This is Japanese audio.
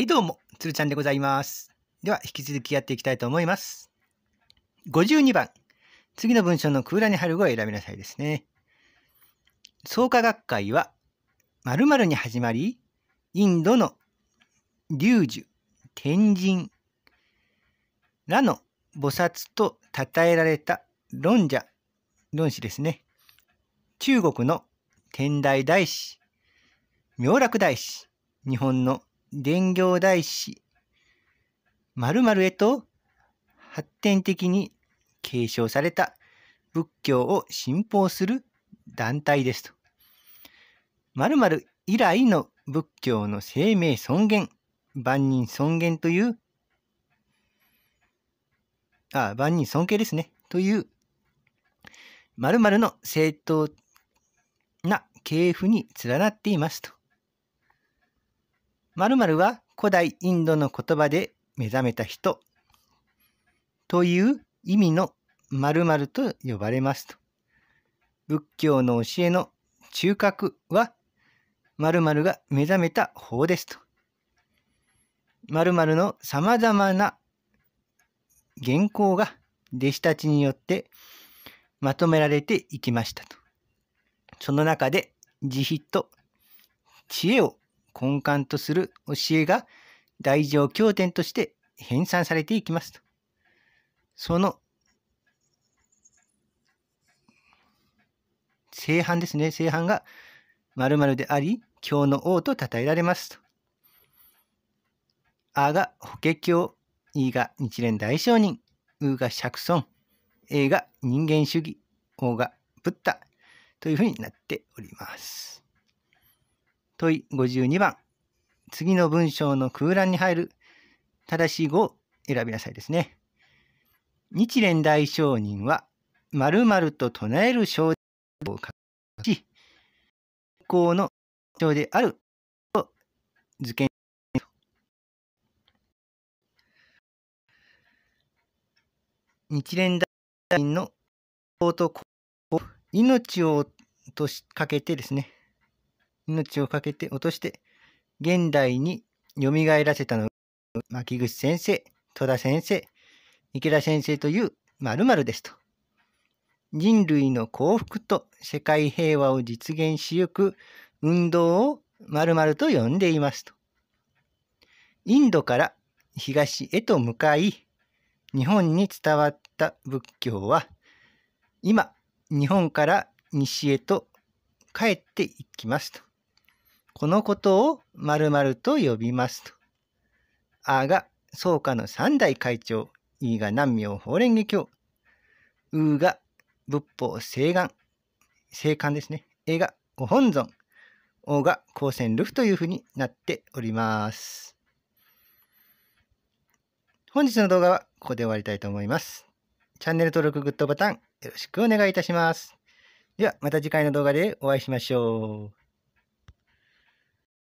はいどうも、つるちゃんでございます。では、引き続きやっていきたいと思います。52番、次の文章の空欄に入る語を選びなさいですね。創価学会は、〇〇に始まり、インドの龍樹、天神らの菩薩と称えられた論者、論士ですね。中国の天台大師、妙楽大師、日本の伝行大師〇〇へと発展的に継承された仏教を信奉する団体ですと。〇〇以来の仏教の生命尊厳、万人尊厳という、あ、万人尊敬ですね、という、〇〇の正当な系譜に連なっていますと。まるは古代インドの言葉で目覚めた人という意味の〇〇と呼ばれますと。仏教の教えの中核はまるが目覚めた法ですと。まるのさまざまな原稿が弟子たちによってまとめられていきましたと。その中で慈悲と知恵を根幹とする教えが大乗経典として編纂されていきますと。その正反ですね。正反が〇〇であり、経の王と称えられますと。あが法華経、いが日蓮大聖人、うが釈尊、えが人間主義、おがブッダというふうになっております。問52番。次の文章の空欄に入る正しい語を選びなさいですね。日蓮大聖人は、〇〇と唱える症状を書くし、高の症であると図見日蓮大聖人のと命をとしかけてですね、命を懸けて落として、現代に蘇らせたのが、牧口先生、戸田先生、池田先生という〇〇ですと。人類の幸福と世界平和を実現しゆく運動を〇〇と呼んでいますと。インドから東へと向かい、日本に伝わった仏教は、今、日本から西へと帰っていきますと。このことを〇〇と呼びますと。あが創価の三代会長、いが南明法蓮華経、うが仏法聖願、聖観ですね。えがご本尊、おが光線ルフというふうになっております。本日の動画はここで終わりたいと思います。チャンネル登録、グッドボタンよろしくお願いいたします。ではまた次回の動画でお会いしましょう。